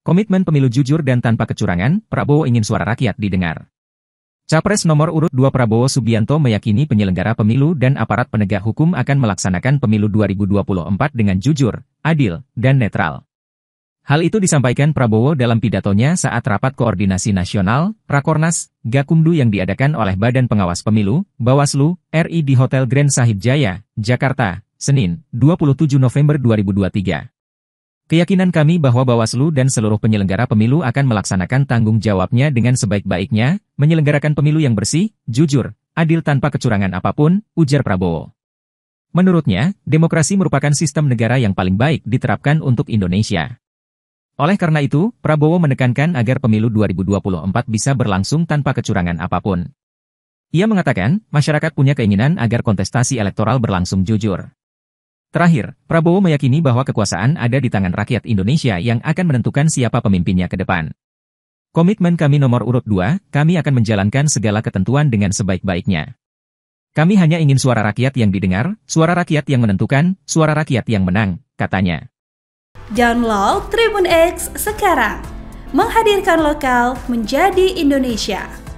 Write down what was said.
Komitmen pemilu jujur dan tanpa kecurangan, Prabowo ingin suara rakyat didengar. Capres nomor urut 2 Prabowo Subianto meyakini penyelenggara pemilu dan aparat penegak hukum akan melaksanakan pemilu 2024 dengan jujur, adil, dan netral. Hal itu disampaikan Prabowo dalam pidatonya saat Rapat Koordinasi Nasional, Rakornas, Gakumdu yang diadakan oleh Badan Pengawas Pemilu, Bawaslu, RI di Hotel Grand Sahid Jaya, Jakarta, Senin, 27 November 2023. Keyakinan kami bahwa Bawaslu dan seluruh penyelenggara pemilu akan melaksanakan tanggung jawabnya dengan sebaik-baiknya, menyelenggarakan pemilu yang bersih, jujur, adil tanpa kecurangan apapun, ujar Prabowo. Menurutnya, demokrasi merupakan sistem negara yang paling baik diterapkan untuk Indonesia. Oleh karena itu, Prabowo menekankan agar pemilu 2024 bisa berlangsung tanpa kecurangan apapun. Ia mengatakan, masyarakat punya keinginan agar kontestasi elektoral berlangsung jujur. Terakhir, Prabowo meyakini bahwa kekuasaan ada di tangan rakyat Indonesia yang akan menentukan siapa pemimpinnya ke depan. Komitmen kami nomor urut dua, kami akan menjalankan segala ketentuan dengan sebaik-baiknya. Kami hanya ingin suara rakyat yang didengar, suara rakyat yang menentukan, suara rakyat yang menang, katanya. Download Tribun X sekarang. Menghadirkan lokal menjadi Indonesia.